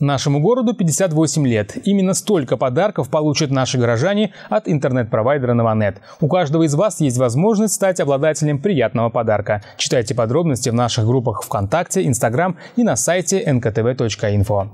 Нашему городу 58 лет. Именно столько подарков получат наши горожане от интернет-провайдера Новонет. У каждого из вас есть возможность стать обладателем приятного подарка. Читайте подробности в наших группах ВКонтакте, Инстаграм и на сайте nktv.info.